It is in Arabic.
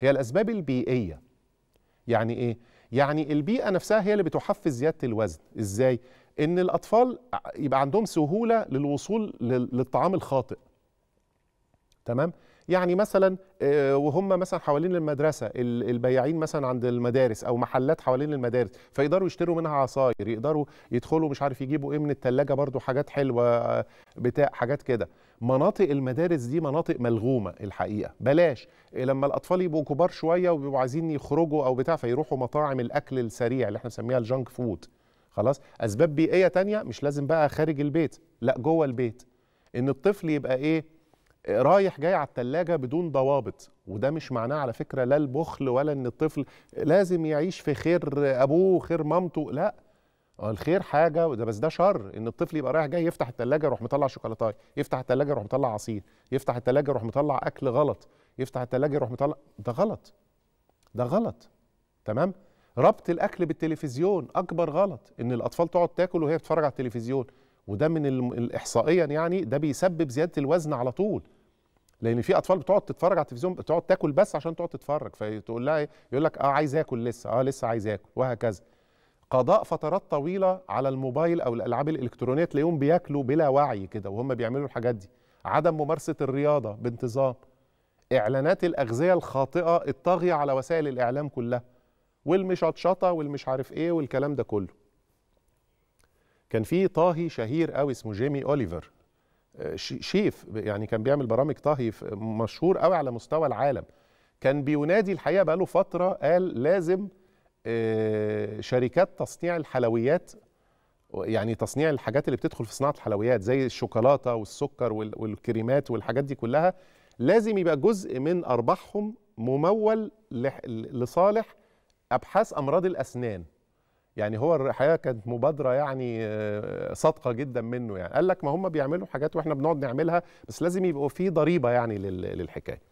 هي الأسباب البيئية يعني إيه؟ يعني البيئة نفسها هي اللي بتحفز زيادة الوزن إزاي؟ إن الأطفال يبقى عندهم سهولة للوصول للطعام الخاطئ تمام يعني مثلا آه، وهم مثلا حوالين المدرسه البياعين مثلا عند المدارس او محلات حوالين المدارس فيقدروا يشتروا منها عصاير يقدروا يدخلوا مش عارف يجيبوا ايه من الثلاجه برضو حاجات حلوه بتاع حاجات كده مناطق المدارس دي مناطق ملغومه الحقيقه بلاش لما الاطفال يبقوا كبار شويه وبيبقوا عايزين يخرجوا او بتاع فيروحوا مطاعم الاكل السريع اللي احنا بنسميها الجانك فود خلاص اسباب بيئيه تانية مش لازم بقى خارج البيت لا جوه البيت ان الطفل يبقى ايه رايح جاي على الثلاجه بدون ضوابط وده مش معناه على فكره لا البخل ولا ان الطفل لازم يعيش في خير ابوه خير مامته لا آه، الخير حاجه وده بس ده شر ان الطفل يبقى رايح جاي يفتح الثلاجه يروح مطلع شوكولاتاي يفتح الثلاجه يروح مطلع عصير يفتح الثلاجه يروح مطلع اكل غلط يفتح الثلاجه يروح مطلع ده غلط ده غلط تمام ربط الاكل بالتلفزيون اكبر غلط ان الاطفال تقعد تاكل وهي بتتفرج على التلفزيون وده من الاحصائيا يعني ده بيسبب زياده الوزن على طول لان في اطفال بتقعد تتفرج على التلفزيون بتقعد تاكل بس عشان تقعد تتفرج فتقول لها إيه؟ يقول لك اه عايز اكل لسه اه لسه عايز اكل وهكذا قضاء فترات طويله على الموبايل او الالعاب الالكترونيه تلاقيهم بياكلوا بلا وعي كده وهم بيعملوا الحاجات دي عدم ممارسه الرياضه بانتظام اعلانات الاغذيه الخاطئه الطاغيه على وسائل الاعلام كلها والمشطشطه والمش عارف ايه والكلام ده كله كان في طاهي شهير قوي اسمه جيمي اوليفر شيف يعني كان بيعمل برامج طهي مشهور قوي على مستوى العالم كان بينادي الحقيقه بقاله فتره قال لازم آه، شركات تصنيع الحلويات يعني تصنيع الحاجات اللي بتدخل في صناعه الحلويات زي الشوكولاته والسكر والكريمات والحاجات دي كلها لازم يبقى جزء من ارباحهم ممول لصالح ابحاث امراض الاسنان يعني هو الحقيقه كانت مبادره يعني آه، صادقه جدا منه يعني قال لك ما هم بيعملوا حاجات واحنا بنقعد نعملها بس لازم يبقوا في ضريبه يعني للحكايه